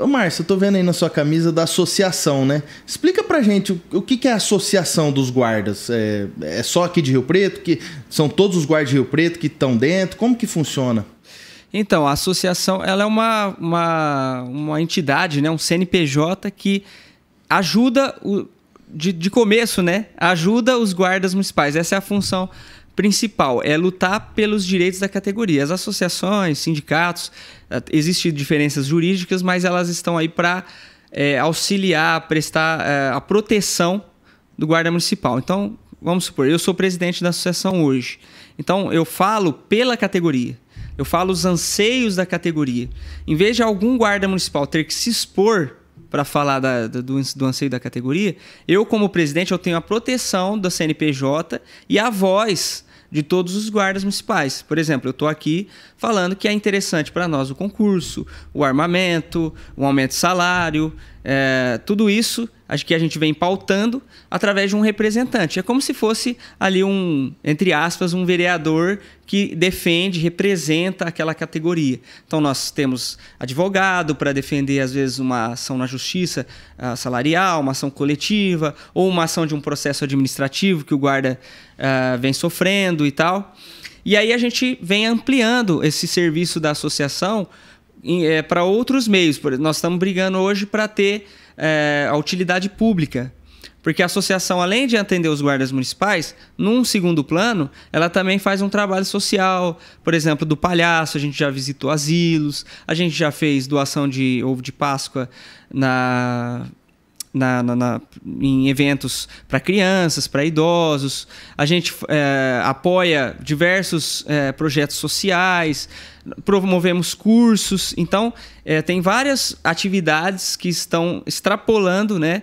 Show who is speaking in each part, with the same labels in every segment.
Speaker 1: Ô Márcio, eu tô vendo aí na sua camisa da associação, né? Explica pra gente o, o que, que, é a associação dos guardas. É, é, só aqui de Rio Preto? que São todos os guardas de Rio Preto que estão
Speaker 2: dentro? Como que funciona? Então, a associação ela é uma, uma, uma entidade, né? um CNPJ que ajuda, o, de, de começo, né? ajuda os guardas municipais. Essa é a função principal é lutar pelos direitos da categoria. As associações, sindicatos, eh, existem diferenças jurídicas, mas elas estão aí para é, eh, auxiliar, prestar é, a proteção do guarda municipal. Então, vamos supor, eu sou presidente da associação hoje. Então, eu falo pela categoria. Eu falo os anseios da categoria. Em vez de algum guarda municipal ter que se expor para falar da, do, do anseio da categoria, eu, como presidente, eu tenho a proteção da CNPJ e a voz de todos os guardas municipais. Por exemplo, eu estou aqui falando que é interessante para nós o concurso, o armamento, o aumento de salário, é, tudo isso acho que a gente vem pautando através de um representante. É como se fosse ali um, entre aspas, um vereador que defende, representa aquela categoria. Então nós temos advogado para defender, às vezes, uma ação na justiça uh, salarial, uma ação coletiva, ou uma ação de um processo administrativo que o guarda uh, vem sofrendo e tal. E aí a gente vem ampliando esse serviço da associação é, para outros meios. Nós estamos brigando hoje para ter é, a utilidade pública. Porque a associação, além de atender os guardas municipais, num segundo plano, ela também faz um trabalho social, por exemplo, do palhaço, a gente já visitou asilos, a gente já fez doação de ovo de Páscoa na na, na, na, em eventos para crianças, para idosos. A gente é, apoia diversos é, projetos sociais, promovemos cursos. Então, é, tem várias atividades que estão extrapolando, né?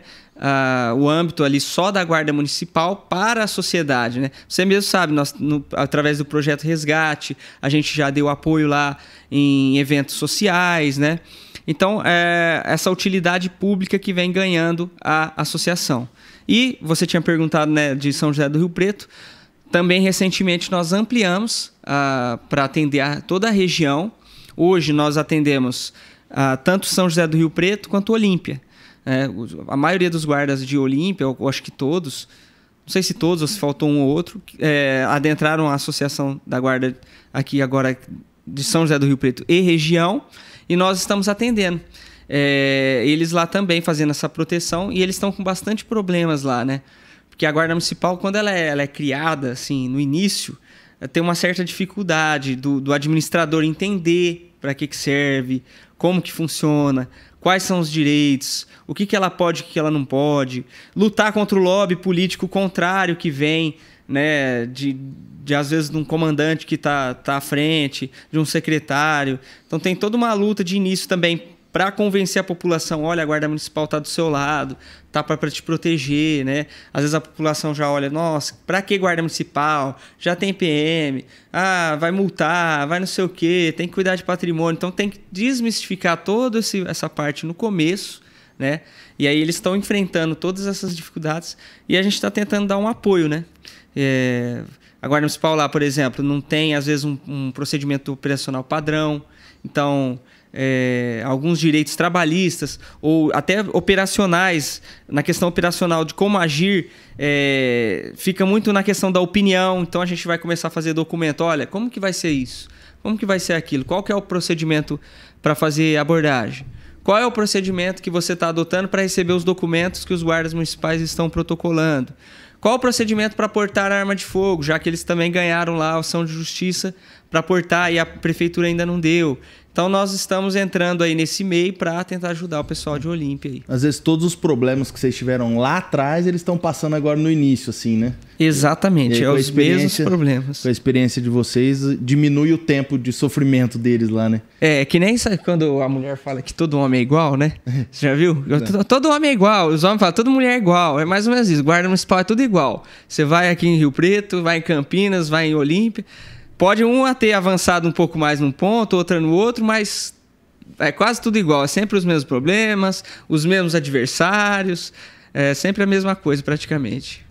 Speaker 2: o âmbito ali só da guarda municipal para a sociedade, né? Você mesmo sabe, nós no, através do projeto Resgate a gente já deu apoio lá em eventos sociais, né? Então, é essa utilidade pública que vem ganhando a associação. E você tinha perguntado né, de São José do Rio Preto. Também recentemente nós ampliamos ah, para atender a toda a região. Hoje nós atendemos ah, tanto São José do Rio Preto quanto Olímpia. É, a maioria dos guardas de Olímpia, eu acho que todos, não sei se todos ou se faltou um ou outro, é, adentraram a associação da guarda aqui agora de São José do Rio Preto e região e nós estamos atendendo. É, eles lá também fazendo essa proteção e eles estão com bastante problemas lá, né? Porque a guarda municipal, quando ela é, ela é criada, assim, no início, eh, tem uma certa dificuldade do, do administrador entender para que, que serve, como que funciona, quais são os direitos, o que, que ela pode, o que, que ela não pode, lutar contra o lobby político contrário que vem né? De, de às vezes de um comandante que está tá à frente, de um secretário. Então tem toda uma luta de início também para convencer a população, olha, a guarda municipal está do seu lado, tá para te proteger, né? Às vezes a população já olha, nossa, para que guarda municipal? Já tem PM, ah, vai multar, vai não sei o quê, tem que cuidar de patrimônio. Então tem que desmistificar toda essa parte no começo, né? E aí eles estão enfrentando todas essas dificuldades e a gente está tentando dar um apoio, né? É, a Guarda Municipal lá, por exemplo, não tem, às vezes, um, um procedimento operacional padrão. Então, é, alguns direitos trabalhistas ou até operacionais, na questão operacional de como agir, é, fica muito na questão da opinião. Então, a gente vai começar a fazer documento. Olha, como que vai ser isso? Como que vai ser aquilo? Qual que é o procedimento para fazer abordagem? Qual é o procedimento que você está adotando para receber os documentos que os guardas municipais estão protocolando? Qual o procedimento para portar arma de fogo, já que eles também ganharam lá a ação de justiça para portar e a prefeitura ainda não deu? Então nós estamos entrando aí nesse meio para tentar ajudar o pessoal de Olímpia aí. Às
Speaker 1: vezes todos os problemas que vocês tiveram lá atrás, eles estão passando agora no início,
Speaker 2: assim, né? Exatamente, é os mesmos
Speaker 1: problemas. Com a experiência de vocês, diminui o tempo de sofrimento deles lá, né?
Speaker 2: É, que nem quando a mulher fala que todo homem é igual, né? Você já viu? É. todo homem é igual, os homens falam, toda mulher é igual, é mais ou menos isso, guarda municipal é tudo igual. Você vai aqui em Rio Preto, vai em Campinas, vai em Olímpia, Pode uma ter avançado um pouco mais num ponto, outra no outro, mas é quase tudo igual. É sempre os mesmos problemas, os mesmos adversários, é sempre a mesma coisa praticamente.